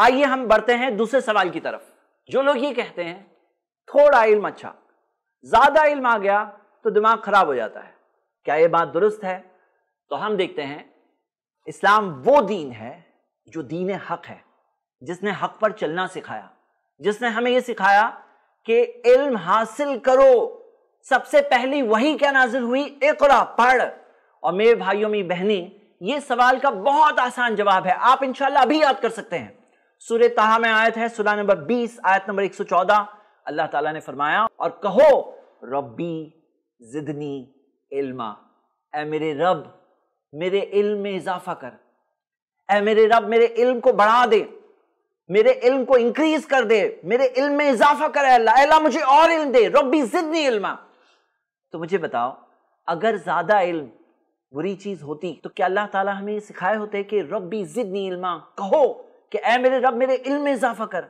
आइए हम बढ़ते हैं दूसरे सवाल की तरफ जो लोग ये कहते हैं थोड़ा इल्म अच्छा ज्यादा इल्म आ गया तो दिमाग खराब हो जाता है क्या यह बात दुरुस्त है तो हम देखते हैं इस्लाम वो दीन है जो दीन हक है जिसने हक पर चलना सिखाया जिसने हमें यह सिखाया कि इल्म हासिल करो सबसे पहली वही क्या नाजिल हुई एकरा पढ़ और मेरे भाइयों में बहनी ये सवाल का बहुत आसान जवाब है आप इंशाल्लाह अभी याद कर सकते हैं सूर्य तहा में आयत है सुरा नंबर 20 आयत नंबर 114 अल्लाह ताला ने फरमाया और कहो रब्बी जिदनी इल्मा ए मेरे रब मेरे इल्म में इजाफा कर ए मेरे रब मेरे इल्म को बढ़ा दे मेरे इल्म को इंक्रीज कर दे मेरे इल्म में इजाफा करे अल्लाह अल्लाह मुझे और इल्म दे रब्बी जिदनी इल्मा तो मुझे बताओ अगर ज्यादा इल्म बुरी चीज होती तो क्या अल्लाह ताला हमें सिखाए होते कि रब्बी जिदनी इल्मा कहो कि ए मेरे रब मेरे इल्म में इजाफा कर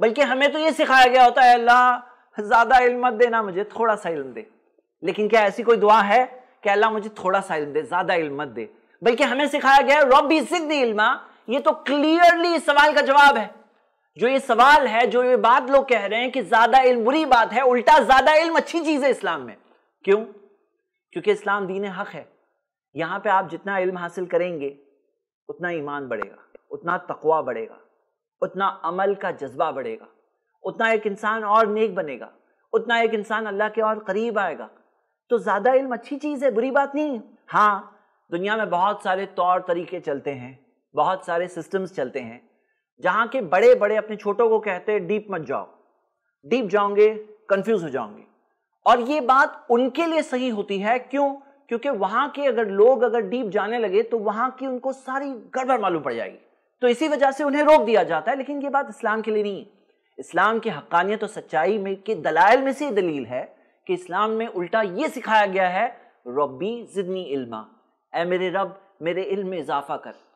बल्कि हमें तो ये सिखाया गया होता है अल्लाह ज़्यादा इल्म मत देना मुझे थोड़ा सा इल्म दे लेकिन क्या ऐसी कोई दुआ है कि अल्लाह मुझे थोड़ा सा इल्म दे ज़्यादा इल्म मत दे बल्कि हमें सिखाया गया है रब सिद्ध इल्मा ये तो क्लियरली इस सवाल का जवाब है जो ये सवाल है जो ये बात लोग कह रहे हैं कि ज़्यादा इल्म बुरी बात है उल्टा ज़्यादा इल्म अच्छी चीज़ है इस्लाम में क्यों क्योंकि इस्लाम दीन हक है यहां पे आप जितना इल्म हासिल करेंगे उतना ईमान बढ़ेगा उतना तकवा बढ़ेगा उतना अमल का जज्बा बढ़ेगा उतना एक इंसान और नेक बनेगा उतना एक इंसान अल्लाह के और करीब आएगा तो ज़्यादा इल्म अच्छी चीज़ है बुरी बात नहीं हाँ दुनिया में बहुत सारे तौर तरीके चलते हैं बहुत सारे सिस्टम्स चलते हैं जहाँ के बड़े बड़े अपने छोटों को कहते हैं डीप मत जाओ डीप जाओगे कंफ्यूज हो जाओगे और ये बात उनके लिए सही होती है क्यों क्योंकि वहाँ के अगर लोग अगर डीप जाने लगे तो वहाँ की उनको सारी गड़बड़ मालूम पड़ जाएगी तो इसी वजह से उन्हें रोक दिया जाता है लेकिन ये बात इस्लाम के लिए नहीं है इस्लाम की हक्कानियत और सच्चाई में के दलाइल में से दलील है कि इस्लाम में उल्टा ये सिखाया गया है रबी जिदनी इल्मा ए मेरे रब मेरे इल्म में इजाफा कर